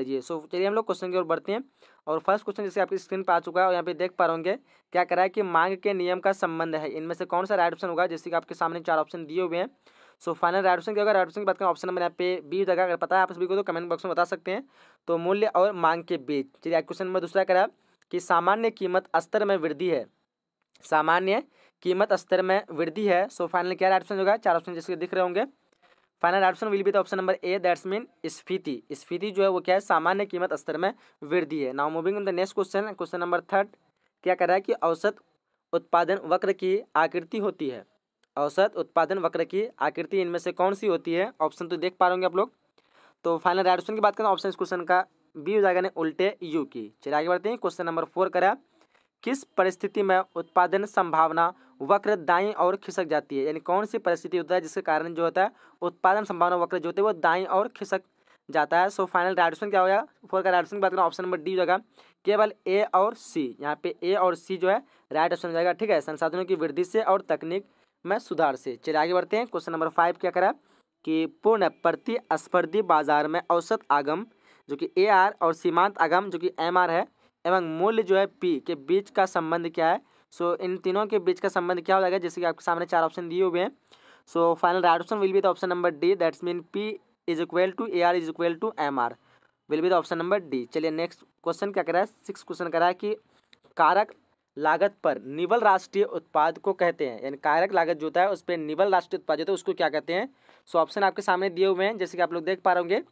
लीजिए सो चलिए हम लोग क्वेश्चन की ओर बढ़ते हैं और फर्स्ट क्वेश्चन जैसे आपकी स्क्रीन पर आ चुका है और यहाँ पे देख पा रहे क्या करा है कि मांग के नियम का संबंध है इनमें से कौन सा राइट ऑप्शन होगा जैसे कि आपके सामने चार ऑप्शन दिए हुए हैं सो फाइनल राइट ऑप्शन क्या होगा राइट ऑप्शन की बात करें ऑप्शन नंबर यहाँ पे बी जगह अगर पता है आप सभी को तो कमेंट बॉक्स में बता सकते हैं तो मूल्य और मांग के बीच चलिए क्वेश्चन नंबर दूसरा करा कि सामान्य कीमत स्तर में वृद्धि है सामान्य कीमत स्तर में वृद्धि है सो फाइनल क्या राइट ऑप्शन होगा चार ऑप्शन जैसे दिख रहे होंगे final option will be the option number A that's mean स्फीति स्फीति जो है वो क्या है सामान्य कीमत स्तर में वृद्धि है now moving on the next question question number third क्या कह रहा है कि औसत उत्पादन वक्र की आकृति होती है औसत उत्पादन वक्र की आकृति इनमें से कौन सी होती है ऑप्शन तो देख पा रहे आप लोग तो फाइनल राइट ऑप्शन की बात करें ऑप्शन इस क्वेश्चन का बी हो जाएगा उल्टे यू की चलिए आगे बढ़ते हैं क्वेश्चन नंबर फोर करा किस परिस्थिति में उत्पादन संभावना वक्र दाई और खिसक जाती है यानी कौन सी परिस्थिति होता है जिसके कारण जो होता है उत्पादन संभावना वक्र जो होती है वो दाई और खिसक जाता है सो फाइनल राइट क्या हो गया फोर का राइडसन ऑप्शन की बात करें ऑप्शन नंबर डी जगह केवल ए और सी यहाँ पे ए और सी जो है राइट ऑप्शन जाएगा ठीक है संसाधनों की वृद्धि से और तकनीक में सुधार से चलिए आगे बढ़ते हैं क्वेश्चन नंबर फाइव क्या करा कि पूर्ण प्रतिस्पर्धी बाजार में औसत आगम जो कि ए आर और सीमांत आगम जो कि एम आर है एवं मूल्य जो है पी के बीच का संबंध क्या है सो so, इन तीनों के बीच का संबंध क्या हो जाएगा जैसे कि आपके सामने चार ऑप्शन दिए हुए हैं so final right option will be the option number D that's mean P is equal to A R is equal to M R will be the option number D चलिए नेक्स्ट क्वेश्चन क्या करा है six question करा है कि कारक लागत पर निवल राष्ट्रीय उत्पाद को कहते हैं यानी कारक लागत जो होता है उस पर निवल राष्ट्रीय उत्पाद जो होता है उसको क्या कहते हैं सो so, ऑप्शन आपके सामने दिए हुए हैं जैसे कि आप लोग देख पा रहे होंगे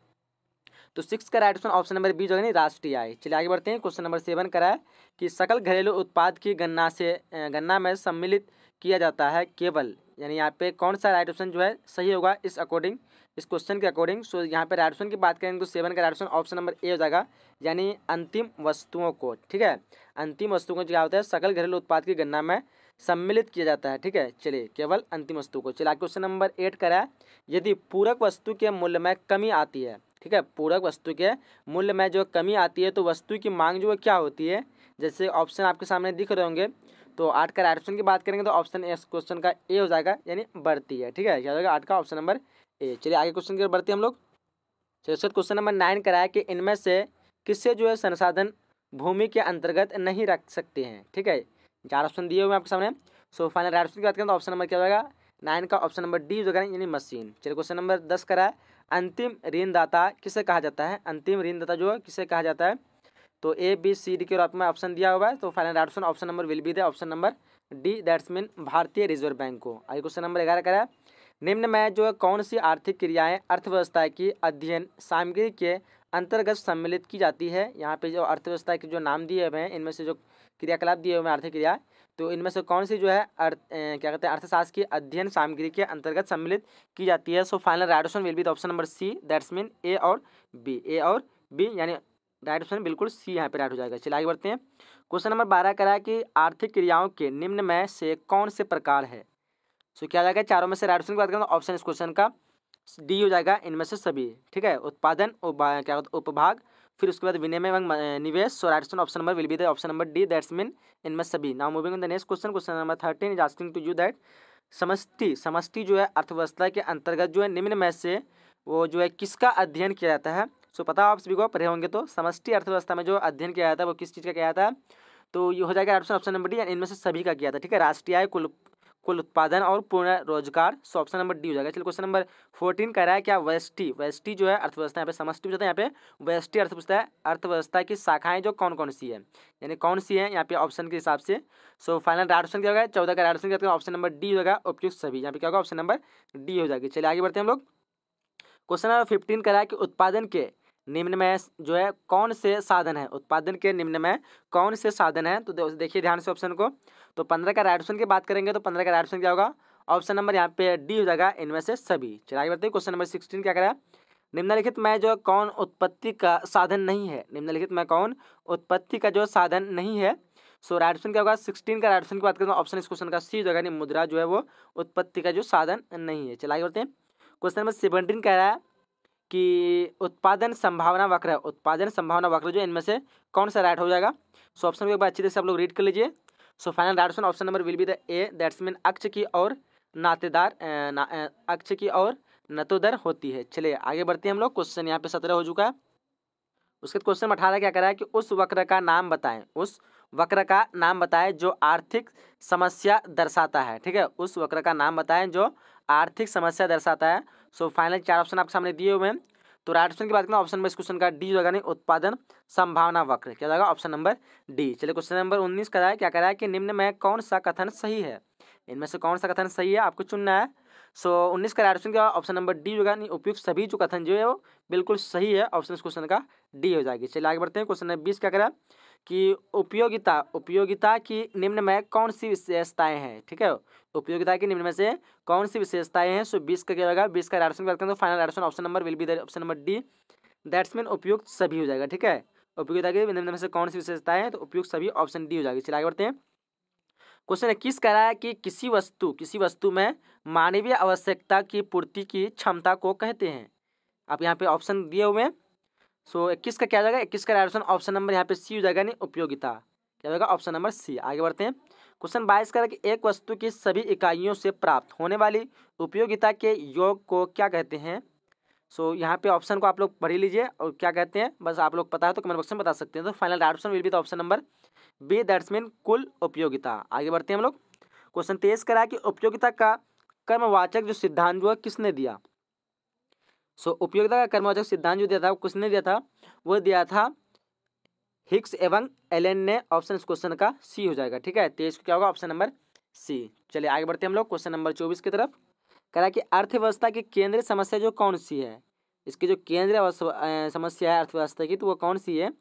तो सिक्स का right option option number B जो है राष्ट्रीय आय चलिए आगे बढ़ते हैं क्वेश्चन नंबर सेवन करा है कि सकल घरेलू उत्पाद की गन्ना से गन्ना में सम्मिलित किया जाता है केवल यानी यहाँ पे कौन सा राइट ऑप्शन जो है सही होगा इस अकॉर्डिंग इस क्वेश्चन के अकॉर्डिंग सो यहाँ पे राइट ऑप्शन की बात करें तो सेवन का right option option number A हो जाएगा यानी अंतिम वस्तुओं को ठीक है अंतिम वस्तुओं को क्या होता है सकल घरेलू उत्पाद की गन्ना में सम्मिलित किया जाता है ठीक है चलिए केवल अंतिम वस्तु को चलिए क्वेश्चन नंबर एट करा यदि पूरक वस्तु के मूल्य में कमी आती है ठीक है पूरक वस्तु के मूल्य में जो कमी आती है तो वस्तु की मांग जो है क्या होती है जैसे ऑप्शन आपके सामने दिख रहे होंगे तो आठ का राइट ऑप्शन की बात करेंगे तो ऑप्शन ए क्वेश्चन का ए हो जाएगा यानी बढ़ती है ठीक है क्या जाएगा आठ का ऑप्शन नंबर ए चलिए आगे क्वेश्चन की बढ़ते हैं हम लोग चलिए सर क्वेश्चन नंबर नाइन कराया कि इनमें से किससे जो है संसाधन भूमि के अंतर्गत नहीं रख सकते हैं ठीक है चार ऑप्शन दिए हुए आपके सामने सो फाइनल राइट ऑप्शन की बात करें तो ऑप्शन नंबर क्या हो जाएगा नाइन का ऑप्शन नंबर डी हो जाएगा यानी मशीन चलिए क्वेश्चन नंबर दस कराया अंतिम ऋणदाता किसे कहा जाता है अंतिम ऋणदाता जो है किसे कहा जाता है तो ए बी सी डी के रूप में ऑप्शन दिया हुआ है तो final option option number will be the option number D that's mean भारतीय रिजर्व बैंक को आगे क्वेश्चन नंबर ग्यारह कर निम्न में जो है कौन सी आर्थिक क्रियाएं अर्थव्यवस्था की अध्ययन सामग्री के अंतर्गत सम्मिलित की जाती है यहाँ पे जो अर्थव्यवस्था के जो नाम दिए हुए हैं इनमें से जो क्रियाकलाप दिए हुए हैं आर्थिक क्रिया तो इनमें से कौन सी जो है अर्थ क्या कहते हैं अर्थशास्त्र की अध्ययन सामग्री के अंतर्गत सम्मिलित की जाती है so final right option will be the option number C that's mean A और बी ए और बी यानी राइट ऑप्शन बिल्कुल सी यहाँ पे राइट हो जाएगा चलिए आगे बढ़ते हैं क्वेश्चन नंबर बारह करा रहा है कि आर्थिक क्रियाओं के निम्न में से कौन से प्रकार है सो क्या जाएगा चारों में से राइट ऑप्शन की बात करें तो ऑप्शन इस क्वेश्चन का डी हो जाएगा इनमें से सभी ठीक है उत्पादन क्या उपभाग फिर उसके बाद विनियम एवं निवेश so right option number will be the option number D that's mean इनमें सभी now moving the next question question number thirteen is asking to you that समस्ती समस्ती जो है अर्थव्यवस्था के अंतर्गत जो है निम्न में से वो जो है किसका अध्ययन किया जाता है सो so, पता आप सभी को पढ़े होंगे तो समस्ती अर्थव्यवस्था में जो अध्ययन किया जाता है वो किस चीज़ का किया जाता है तो ये हो जाएगा ऑप्शन ऑप्शन नंबर डी इनमें से सभी का किया था ठीक है राष्ट्रीय कुल कुल उत्पादन और पूर्ण रोजगार सो ऑप्शन नंबर डी हो जाएगा चलिए क्वेश्चन नंबर फोर्टीन कह रहा है क्या वेस्टी वेस्टी जो है अर्थव्यवस्था यहाँ पे समस्ती हो है यहाँ पे वेस्टी अर्थव्यवस्था है अर्थव्यवस्था की शाखाएं जो कौन कौन सी है यानी कौन सी है यहाँ पे ऑप्शन के हिसाब से सो फाइनल राइट ऑप्शन क्या होगा चौदह का right option option number D हो जाएगा उपयुक्त सभी यहाँ पे क्या होगा ऑप्शन नंबर डी हो जाएगी चलिए आगे बढ़ते हैं हम लोग क्वेश्चन नंबर फिफ्टीन कह रहा है कि उत्पादन के निम्न में जो है कौन से साधन है उत्पादन के निम्न में कौन से साधन है तो देखिए ध्यान से ऑप्शन को तो पंद्रह का राइट ऑप्शन की बात करेंगे तो पंद्रह का राइट ऑप्शन क्या होगा ऑप्शन नंबर यहाँ पे डी हो जाएगा इनमें से सभी चलिए आगे बढ़ते क्वेश्चन नंबर सिक्सटीन क्या करा निम्नलिखित में जो कौन उत्पत्ति का साधन नहीं है निम्नलिखित में कौन उत्पत्ति का जो साधन नहीं है सो राइट ऑप्शन क्या होगा सिक्सटीन का राइट ऑप्शन की बात करें ऑप्शन तो इस क्वेश्चन का सी हो जाएगा मुद्रा जो है वो उत्पत्ति का जो साधन नहीं है चलाई बढ़ते हैं क्वेश्चन नंबर सेवनटीन कह रहा है कि उत्पादन संभावना वक्र है उत्पादन संभावना वक्र जो इनमें से कौन सा राइट हो जाएगा सो ऑप्शन को एक बार अच्छी तरह से आप लोग रीड कर लीजिए so final right option option number will be the A that's mean अक्ष की और नातेदार ना, अक्ष की और नतोदर होती है चलिए आगे बढ़ते हैं हम लोग क्वेश्चन यहाँ पे सत्रह हो चुका है उसके बाद क्वेश्चन अठारह क्या करा है कि उस वक्र का नाम बताएं उस वक्र का नाम बताएं जो आर्थिक समस्या दर्शाता है ठीक है उस वक्र का नाम बताएं जो आर्थिक समस्या दर्शाता है सो फाइनल चार ऑप्शन आपके सामने दिए हुए हैं तो राइट ऑप्शन की बात करें ऑप्शन नंबर इस क्वेश्चन का डी जो है उत्पादन संभावना वक्र क्या जाएगा ऑप्शन नंबर डी चलिए क्वेश्चन नंबर उन्नीस का है क्या कह रहा है कि निम्न में कौन सा कथन सही है इनमें से कौन सा कथन सही है आपको चुनना है सो so, 19 का राइट ऑप्शन क्या ऑप्शन नंबर डी होगा यानी उपयुक्त सभी जो कथन जो है वो बिल्कुल सही है ऑप्शन इस क्वेश्चन का डी हो जाएगी चलिए आगे बढ़ते हैं क्वेश्चन नंबर बीस क्या कह रहा है कि उपयोगिता उपयोगिता की निम्न में कौन सी विशेषताएं हैं ठीक है उपयोगिता की निम्न में से कौन सी विशेषताएं हैं सो बीस का क्या होगा बीस का ऑप्शन बात करें तो final option option number will be option number D that's mean उपयुक्त सभी हो जाएगा ठीक है उपयोगिता की निम्न में से कौन सी विशेषताएं हैं तो उपयुक्त सभी ऑप्शन डी हो जाएगी चलिए आगे बढ़ते हैं क्वेश्चन है किस कह रहा है कि किसी वस्तु किसी वस्तु में मानवीय आवश्यकता की पूर्ति की क्षमता को कहते हैं आप यहाँ पे ऑप्शन दिए हुए हैं सो इक्कीस का क्या जाएगा इक्कीस का राइट ऑप्शन ऑप्शन नंबर यहाँ पे सी हो जाएगा यानी उपयोगिता क्या जाएगा ऑप्शन नंबर सी आगे बढ़ते हैं क्वेश्चन बाईस का कि एक वस्तु की सभी इकाइयों से प्राप्त होने वाली उपयोगिता के योग को क्या कहते हैं सो so, यहाँ पे ऑप्शन को आप लोग पढ़ लीजिए और क्या कहते हैं बस आप लोग पता है तो कमेंट बॉक्स में बता सकते हैं तो final right option will be the option number B that's mean कुल उपयोगिता आगे बढ़ते हैं हम लोग क्वेश्चन तेईस करा कि उपयोगिता का कर्मवाचक जो सिद्धांत जो है किसने दिया सो उपयोगिता का कर्मवाचक सिद्धांत जो दिया था वो ने दिया था वो दिया था हिक्स एवं एलन ने ऑप्शन इस क्वेश्चन का सी हो जाएगा ठीक है तेईस तो क्या होगा ऑप्शन नंबर सी चलिए आगे बढ़ते हैं हम लोग क्वेश्चन नंबर चौबीस की तरफ कह रहा है कि अर्थव्यवस्था की केंद्रीय समस्या जो कौन सी है इसकी जो केंद्रीय समस्या है अर्थव्यवस्था की तो वो कौन सी है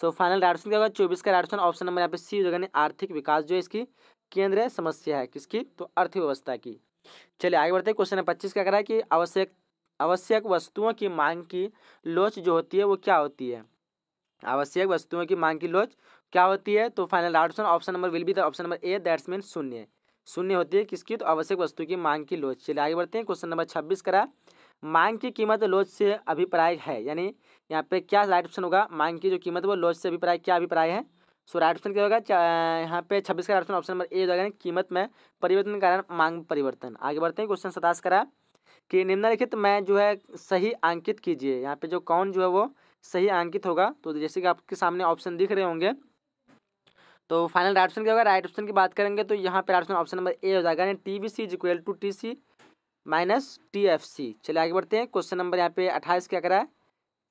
सो फाइनल राइट क्या होगा चौबीस का राइट ऑप्शन नंबर यहाँ पे सी हो जाएगा आर्थिक विकास जो है इसकी केंद्रीय समस्या है किसकी तो अर्थव्यवस्था की चलिए आगे बढ़ते हैं क्वेश्चन नंबर पच्चीस क्या कह रहा है कि आवश्यक आवश्यक वस्तुओं की मांग की लोच जो होती है वो क्या होती है आवश्यक वस्तुओं की मांग की लोच क्या होती है तो final option option number will be the option number A that's mean शून्य शून्य होती है किसकी तो आवश्यक वस्तु की मांग की लोच चलिए आगे बढ़ते हैं क्वेश्चन नंबर छब्बीस करा मांग की कीमत लोच से अभिप्राय है यानी यहाँ पे क्या राइट ऑप्शन होगा मांग की जो कीमत वो लोच से अभिप्राय क्या अभिप्राय है सो राइट ऑप्शन क्या होगा यहाँ पे छब्बीस का ऑप्शन ऑप्शन नंबर ए जो कीमत में परिवर्तन कारण मांग परिवर्तन आगे बढ़ते हैं क्वेश्चन सतास करा कि निम्नलिखित में जो है सही अंकित कीजिए यहाँ पे जो कौन जो है वो सही अंकित होगा तो जैसे कि आपके सामने ऑप्शन दिख रहे होंगे तो फाइनल राइट ऑप्शन क्या होगा राइट ऑप्शन की बात करेंगे तो यहाँ पे right option option number A हो जाएगा यानी T B C is equal to T C minus T F C चलिए आगे बढ़ते हैं क्वेश्चन नंबर यहाँ पे अट्ठाईस क्या करा है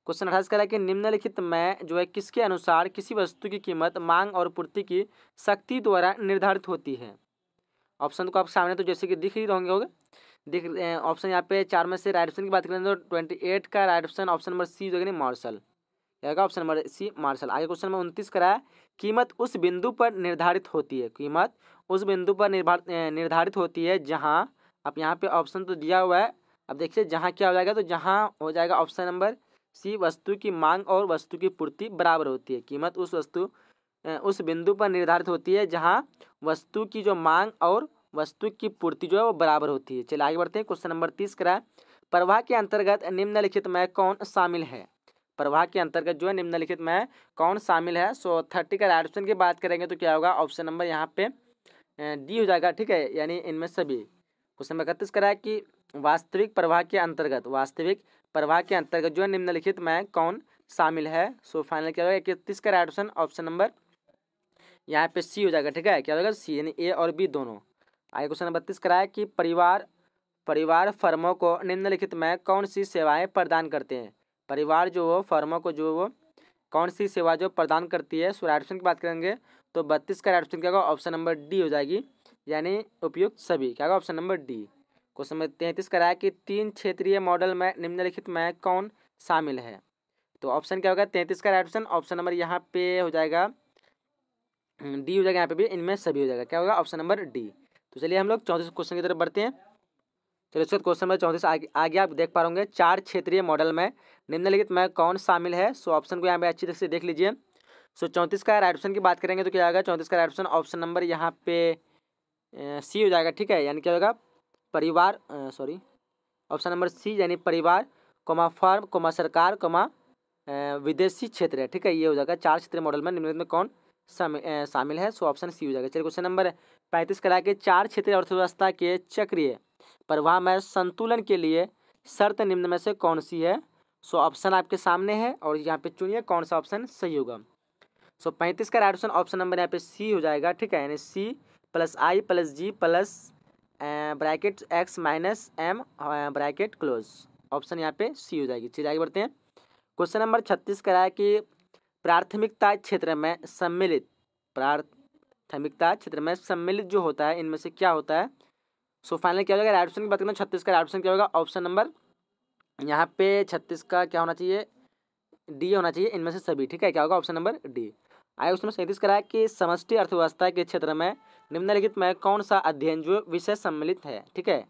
क्वेश्चन अट्ठाईस कह रहा है कि निम्नलिखित में जो है किसके अनुसार किसी वस्तु की कीमत मांग और पूर्ति की शक्ति द्वारा निर्धारित होती है ऑप्शन को आप सामने तो जैसे कि दिख ही रहोगे होंगे देख ऑप्शन यहाँ पे चार में से राइट ऑप्शन की बात करें तो ट्वेंटी एट का right option option number C जो है Marshall option number C Marshall आगे क्वेश्चन नंबर उनतीस का है कीमत उस बिंदु पर निर्धारित होती है कीमत उस बिंदु पर निर्धारित होती है जहाँ अब यहाँ पे ऑप्शन तो दिया हुआ है अब देखिए जहाँ क्या हो जाएगा तो जहाँ हो जाएगा ऑप्शन नंबर सी वस्तु की मांग और वस्तु की पूर्ति बराबर होती है कीमत उस वस्तु उस बिंदु पर निर्धारित होती है जहाँ वस्तु की जो मांग और वस्तु की पूर्ति जो है वो बराबर होती है चलिए आगे बढ़ते हैं क्वेश्चन नंबर तीस करा प्रवाह के अंतर्गत निम्नलिखित में कौन शामिल है प्रवाह के अंतर्गत जो है निम्नलिखित में कौन शामिल है सो थर्टी का राइट ऑप्शन की बात करेंगे तो क्या होगा ऑप्शन नंबर यहाँ पे डी हो जाएगा ठीक है यानी इनमें सभी क्वेश्चन नंबर इकतीस करा है कि वास्तविक प्रवाह के अंतर्गत वास्तविक प्रवाह के अंतर्गत जो है निम्नलिखित में कौन शामिल है सो फाइनल क्या होगा इकतीस का राइट ऑप्शन ऑप्शन नंबर यहाँ पे सी हो जाएगा ठीक है क्या होगा सी यानी ए और बी दोनों आगे क्वेश्चन नंबर बत्तीस कराया कि परिवार परिवार फर्मों को निम्नलिखित में कौन सी सेवाएं प्रदान करते हैं परिवार जो वो फर्मों को जो वो कौन सी सेवा जो प्रदान करती है सो ऑप्शन की बात करेंगे तो बत्तीस का ऑप्शन क्या होगा ऑप्शन नंबर डी हो जाएगी यानी उपयुक्त सभी क्या होगा option number D question number तैंतीस कराया कि तीन क्षेत्रीय मॉडल में निम्नलिखित में कौन शामिल है तो ऑप्शन क्या होगा तैंतीस का राइट ऑप्शन ऑप्शन नंबर यहाँ पे हो जाएगा हम्म, डी हो जाएगा यहाँ पे भी इनमें सभी हो जाएगा क्या होगा ऑप्शन नंबर डी तो चलिए हम लोग चौंतीस क्वेश्चन की तरफ बढ़ते हैं चलिए उसके क्वेश्चन नंबर चौंतीस आगे आगे आप देख पा रहे चार क्षेत्रीय मॉडल में निम्नलिखित में कौन शामिल है सो ऑप्शन को यहाँ पे अच्छी तरह से देख लीजिए सो चौंतीस का राइट ऑप्शन की बात करेंगे तो क्या आएगा चौंतीस का राइट ऑप्शन ऑप्शन नंबर यहाँ पे सी हो जाएगा ठीक है यानी क्या होगा परिवार सॉरी ऑप्शन नंबर सी यानी परिवार कोमा फर्म कोमा सरकार कोमा विदेशी क्षेत्र है ठीक है ये हो जाएगा चार क्षेत्रीय मॉडल में निम्नलिखित में कौन शामिल है सो ऑप्शन सी हो जाएगा चलिए क्वेश्चन नंबर पैंतीस करा के चार क्षेत्रीय अर्थव्यवस्था के चक्रीय प्रवाह में संतुलन के लिए शर्त निम्न में से कौन सी है सो ऑप्शन आपके सामने है और यहाँ पे चुनिए कौन सा ऑप्शन सही होगा सो पैंतीस का राइट ऑप्शन ऑप्शन नंबर यहाँ पे सी हो जाएगा ठीक है यानी C plus I plus G plus bracket X minus M bracket close option यहाँ पे सी हो जाएगी चलिए आगे बढ़ते हैं क्वेश्चन नंबर छत्तीस कराया कि प्राथमिकता क्षेत्र में सम्मिलित प्राथमिकता क्षेत्र में सम्मिलित जो होता है इनमें से क्या होता है सो फाइनल क्या होगा राइट ऑप्शन की बात करें तो छत्तीस का राइट ऑप्शन क्या होगा ऑप्शन नंबर यहाँ पे छत्तीस का क्या होना चाहिए डी होना चाहिए इनमें से सभी ठीक है क्या होगा ऑप्शन नंबर डी आए उसमें सैंतीस कराया कि समष्टि अर्थव्यवस्था के क्षेत्र में निम्नलिखित में कौन सा अध्ययन जो विषय सम्मिलित है ठीक है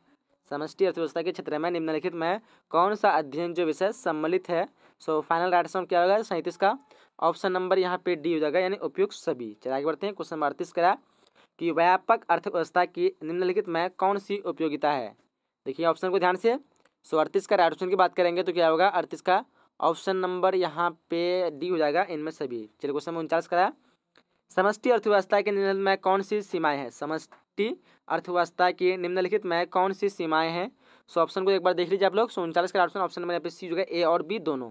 समष्टि अर्थव्यवस्था के क्षेत्र में निम्नलिखित में कौन सा अध्ययन जो विषय सम्मिलित है सो फाइनल राइट ऑप्शन क्या होगा सैंतीस का ऑप्शन नंबर यहाँ पे डी हो जाएगा यानी उपयुक्त सभी चलिए आगे बढ़ते हैं क्वेश्चन नंबर अड़तीस करा कि व्यापक अर्थव्यवस्था की निम्नलिखित में कौन सी उपयोगिता है देखिए ऑप्शन को ध्यान से सो अड़तीस का राइट ऑप्शन की बात करेंगे तो क्या होगा अड़तीस का ऑप्शन नंबर यहाँ पे डी हो जाएगा इनमें सभी चलिए क्वेश्चन नंबर उनचास करा समष्टि अर्थव्यवस्था के निम्नलिखित में कौन सी सीमाएं हैं समष्टि अर्थव्यवस्था की निम्नलिखित में कौन सी सीमाएं हैं सो ऑप्शन को एक बार देख लीजिए आप लोग सो उनचालीस का ऑप्शन ऑप्शन नंबर यहाँ पे सी जो है ए और बी दोनों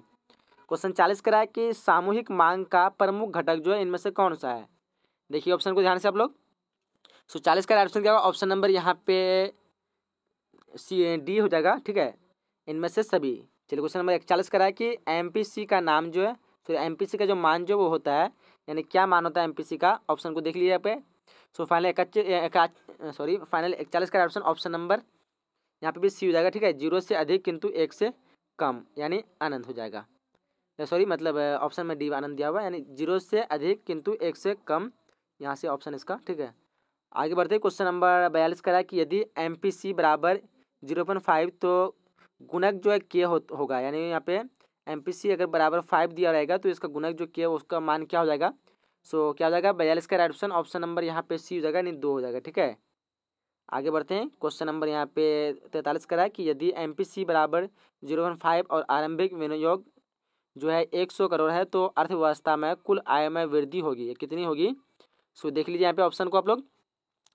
क्वेश्चन चालीस करा है कि सामूहिक मांग का प्रमुख घटक जो है इनमें से कौन सा है देखिए ऑप्शन को ध्यान से आप लोग सो चालीस का ऑप्शन क्या होगा ऑप्शन नंबर यहाँ पे सी डी हो जाएगा ठीक है इनमें से सभी चलिए क्वेश्चन नंबर इकचालीस करा है कि एम का नाम जो है तो एम का जो मान जो वो होता है यानी क्या मान होता है एम का ऑप्शन को देख लीजिए यहाँ पे सो फाइनल सॉरी फाइनल इकचालीस का ऑप्शन ऑप्शन नंबर यहाँ पे भी सी हो जाएगा ठीक है जीरो से अधिक किंतु एक से कम यानी अनंत हो जाएगा सॉरी मतलब ऑप्शन में डी आनंद दिया हुआ है यानी जीरो से अधिक किंतु एक से कम यहाँ से ऑप्शन इसका ठीक है आगे बढ़ते क्वेश्चन नंबर बयालीस रहा है कि यदि एम पी सी बराबर जीरो पॉइंट फाइव तो गुणक जो है के हो, होगा यानी यहाँ पे एम पी सी अगर बराबर फाइव दिया रहेगा तो इसका गुणक जो के उसका मान क्या हो जाएगा सो so, क्या हो जाएगा बयालीस का राइट ऑप्शन ऑप्शन नंबर यहाँ पे सी हो जाएगा यानी दो हो जाएगा ठीक है आगे बढ़ते हैं क्वेश्चन नंबर यहाँ पे तैंतालीस रहा है कि यदि एम पी सी बराबर जीरो वन फाइव और आरंभिक विनियोग जो है एक सौ करोड़ है तो अर्थव्यवस्था में कुल आय में वृद्धि होगी कितनी होगी सो देख लीजिए यहाँ पे ऑप्शन को आप लोग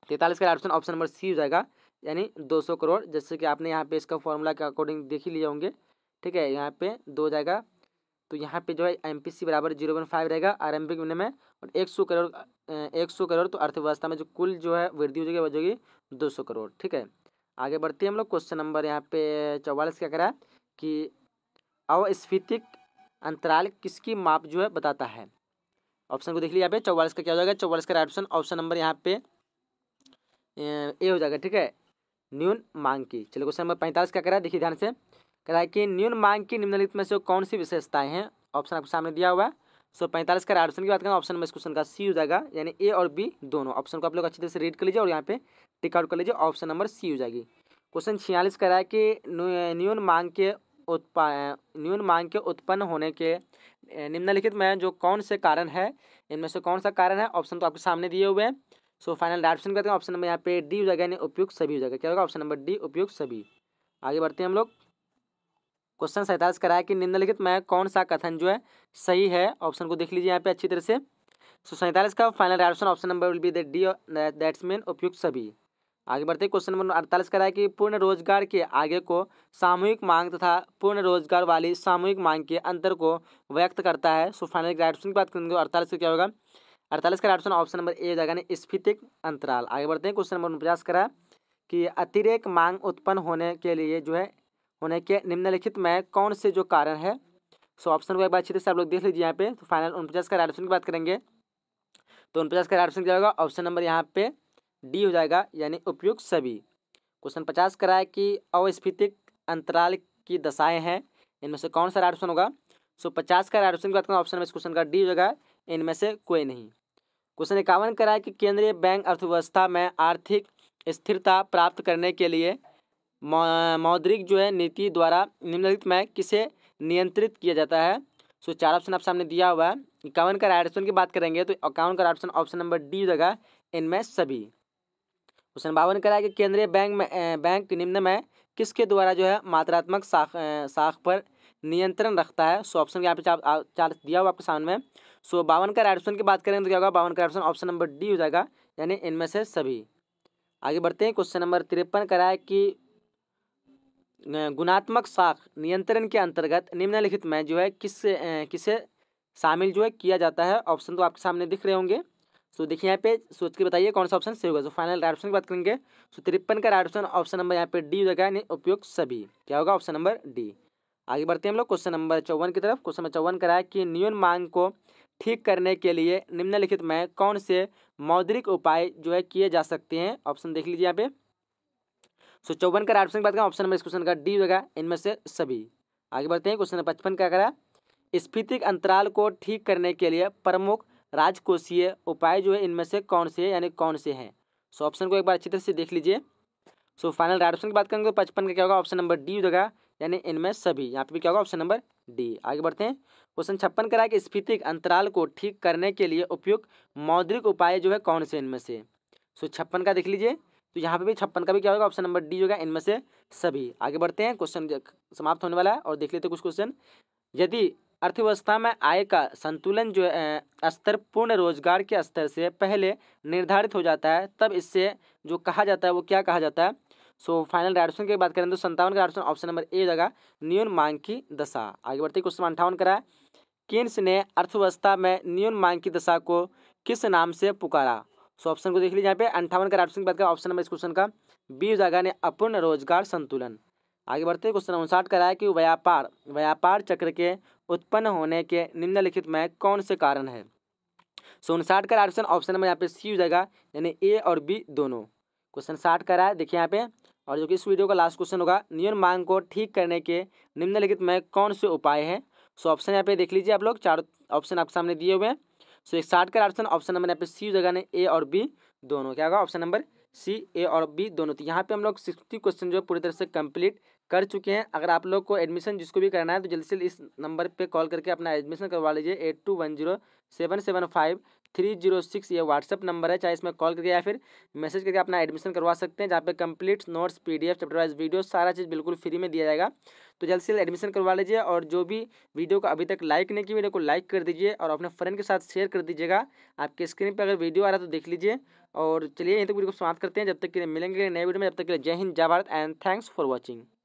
तैंतालीस का ऑप्शन ऑप्शन नंबर सी हो जाएगा यानी 200 करोड़ जैसे कि आपने यहाँ पे इसका फॉर्मूला के अकॉर्डिंग देख ही लिए होंगे ठीक है यहाँ पे दो जाएगा तो यहाँ पे जो है एम पी सी बराबर जीरो पॉइंट फाइव रहेगा आर एम में और एक सौ करोड़ एक सौ करोड़ तो अर्थव्यवस्था में जो कुल जो है वृद्धि हो जाएगी वह जाएगी दो सौ करोड़ ठीक है आगे बढ़ते हैं हम लोग क्वेश्चन नंबर यहाँ पे चौवालीस क्या करा कि अवस्फीतिक अंतराल किसकी माप जो है बताता है ऑप्शन को देख लिया यहाँ पे चौवालीस का क्या हो जाएगा चौवालीस का राइट ऑप्शन ऑप्शन नंबर यहाँ पे ए हो जाएगा ठीक है न्यून मांग की चलो क्वेश्चन नंबर पैंतालीस क्या करा रहा है देखिए ध्यान से कह रहा है कि न्यून मांग की निम्नलिखित में से कौन सी विशेषताएं हैं ऑप्शन आपके सामने दिया हुआ है सो पैंतालीस का राइट ऑप्शन की बात करें ऑप्शन नंबर इस क्वेश्चन का सी हो जाएगा यानी ए और बी दोनों ऑप्शन को आप लोग अच्छी तरह से रीड कर लीजिए और यहाँ पे टिकआउट कर लीजिए ऑप्शन नंबर सी हो जाएगी क्वेश्चन छियालीस कह रहा है कि न्यून मांग के उत्पा न्यून मांग के उत्पन्न होने के निम्नलिखित में जो कौन से कारण है इनमें से कौन सा कारण है ऑप्शन तो आपके सामने दिए हुए हैं सो फाइनल ऑप्शन करते हैं ऑप्शन नंबर यहाँ पे डी हो जाएगा यानी उपयुक्त सभी हो जाएगा क्या होगा ऑप्शन नंबर डी उपयुक्त सभी आगे बढ़ते हैं हम लोग क्वेश्चन सैंतालीस कराया कि निम्नलिखित में कौन सा कथन जो है सही है ऑप्शन को देख लीजिए यहाँ पे अच्छी तरह से सो सैंतालीस का final option option number will be the D that's mean उपयुक्त सभी आगे बढ़ते क्वेश्चन नंबर अड़तालीस कराया कि पूर्ण रोजगार के आगे को सामूहिक मांग तथा पूर्ण रोजगार वाली सामूहिक मांग के अंतर को व्यक्त करता है सो फाइनल राइट ऑप्शन की बात करेंगे तो अड़तालीस का क्या होगा अड़तालीस का right option option number A हो जाएगा स्फीतिक अंतराल आगे बढ़ते हैं क्वेश्चन नंबर उनचास करा कि अतिरेक मांग उत्पन्न होने के लिए जो है होने के निम्नलिखित में कौन से जो कारण है सो ऑप्शन को एक बार अच्छे से आप लोग देख लीजिए यहाँ पे तो फाइनल उनपचास का राइट ऑप्शन की बात करेंगे तो उनपचास का राइट ऑप्शन क्या होगा ऑप्शन नंबर यहाँ पे डी हो जाएगा यानी उपयुक्त सभी क्वेश्चन पचास कराए कि अवस्फीतिक अंतराल की दशाएं हैं इनमें से कौन सा राइट ऑप्शन होगा सो पचास का राइट ऑप्शन की बात करें ऑप्शन में इस क्वेश्चन का डी हो जाएगा इनमें से कोई नहीं क्वेश्चन इक्यावन है कि केंद्रीय बैंक अर्थव्यवस्था में आर्थिक स्थिरता प्राप्त करने के लिए मौद्रिक जो है नीति द्वारा निम्नलिखित में किसे नियंत्रित किया जाता है सो चार ऑप्शन आप सामने दिया हुआ है इक्यावन का राइट ऑप्शन की बात करेंगे तो इक्यावन का right option option number D हो जाएगा इनमें सभी क्वेश्चन बावन कराया कि केंद्रीय बैंक में बैंक निम्न में किसके द्वारा जो है मात्रात्मक साख साख पर नियंत्रण रखता है सो ऑप्शन यहाँ पे चार दिया हुआ आपके सामने में सो बावन का राइट ऑप्शन की बात करें तो क्या होगा बावन का ऑप्शन ऑप्शन नंबर डी हो जाएगा यानी इनमें से सभी आगे बढ़ते हैं क्वेश्चन नंबर तिरपन कराया कि गुणात्मक साख नियंत्रण के अंतर्गत निम्नलिखित में जो है किस किसे शामिल जो है किया जाता है ऑप्शन तो आपके सामने दिख रहे होंगे सो देखिए यहाँ पे सोच के बताइए कौन सा ऑप्शन सही होगा सो फाइनल राइट ऑप्शन की बात करेंगे सो तिरपन का राइट ऑप्शन ऑप्शन नंबर यहाँ पे डी हो जाएगा यानी उपयोग सभी क्या होगा ऑप्शन नंबर डी आगे बढ़ते हैं हम लोग क्वेश्चन नंबर चौवन की तरफ क्वेश्चन नंबर चौवन कराया कि न्यून मांग को ठीक करने के लिए निम्नलिखित में कौन से मौद्रिक उपाय जो है किए जा सकते हैं ऑप्शन देख लीजिए यहाँ पे सो चौवन का राइट ऑप्शन की बात करें ऑप्शन नंबर इस क्वेश्चन का डी होगा इनमें से सभी आगे बढ़ते हैं क्वेश्चन नंबर पचपन का करा स्फीतिक अंतराल को ठीक करने के लिए प्रमुख राजकोषीय उपाय जो है इनमें से कौन से है यानी कौन से हैं सो ऑप्शन को एक बार अच्छी तरह से देख लीजिए सो फाइनल राइट ऑप्शन की बात करेंगे तो पचपन का क्या होगा ऑप्शन नंबर डी होगा यानी इनमें सभी यहाँ पे भी क्या होगा ऑप्शन नंबर डी आगे बढ़ते हैं क्वेश्चन छप्पन करा कि स्फीतिक अंतराल को ठीक करने के लिए उपयुक्त मौद्रिक उपाय जो है कौन से इनमें से सो छप्पन का देख लीजिए तो यहाँ पे भी छप्पन का भी क्या होगा ऑप्शन नंबर डी होगा इनमें से सभी आगे बढ़ते हैं क्वेश्चन समाप्त होने वाला है और देख लेते हैं कुछ क्वेश्चन यदि अर्थव्यवस्था में आय का संतुलन जो स्तर पूर्ण रोजगार के स्तर से पहले निर्धारित हो जाता है तब इससे जो कहा जाता है वो क्या कहा जाता है सो फाइनल राइट की बात करें तो संतावन का ऑप्शन ऑप्शन नंबर ए जाएगा न्यून मांग की दशा आगे बढ़ते क्वेश्चन अंठावन कराए किन्स ने अर्थव्यवस्था में न्यून मांग की दशा को किस नाम से पुकारा सो ऑप्शन को देख लीजिए यहाँ पे अंठावन का राइट की बात करें ऑप्शन नंबर इस क्वेश्चन का बी जगह ने अपूर्ण रोजगार संतुलन आगे बढ़ते हैं क्वेश्चन उनसाठ कराए कि व्यापार व्यापार चक्र के उत्पन्न होने के निम्नलिखित में कौन से कारण है सो उनसाठ का ऑप्शन ऑप्शन नंबर यहाँ पे सी हो जाएगा यानी ए और बी दोनों क्वेश्चन साठ का है देखिए यहाँ पे और जो कि इस वीडियो का लास्ट क्वेश्चन होगा नियम मांग को ठीक करने के निम्नलिखित में कौन से उपाय हैं सो ऑप्शन यहाँ पे देख लीजिए आप लोग चार ऑप्शन आपके सामने दिए हुए हैं सो एक साठ का ऑप्शन ऑप्शन नंबर यहाँ पे सी हो जाएगा ए और बी दोनों क्या होगा ऑप्शन नंबर सी ए और बी दोनों तो यहाँ पे हम लोग सिक्सटी क्वेश्चन जो है पूरी तरह से कंप्लीट कर चुके हैं अगर आप लोग को एडमिशन जिसको भी करना है तो जल्दी से इस नंबर पे कॉल करके अपना एडमिशन करवा लीजिए eight two one zero seven seven five three zero six ये व्हाट्सअप नंबर है चाहे इसमें कॉल करके या फिर मैसेज करके अपना एडमिशन करवा सकते हैं जहाँ पे complete notes PDF chapter wise video सारा चीज़ बिल्कुल फ्री में दिया जाएगा तो जल्द से जल्द एडमिशन करवा लीजिए और जो भी वीडियो को अभी तक लाइक नहीं की वीडियो को लाइक कर दीजिए और अपने फ्रेंड के साथ शेयर कर दीजिएगा आपके स्क्रीन पर अगर वीडियो आ रहा है तो देख लीजिए और चलिए यहीं तक वीडियो को समाप्त करते हैं जब तक के लिए मिलेंगे नए वीडियो में जब तक के लिए जय हिंद जय Bharat and thanks for watching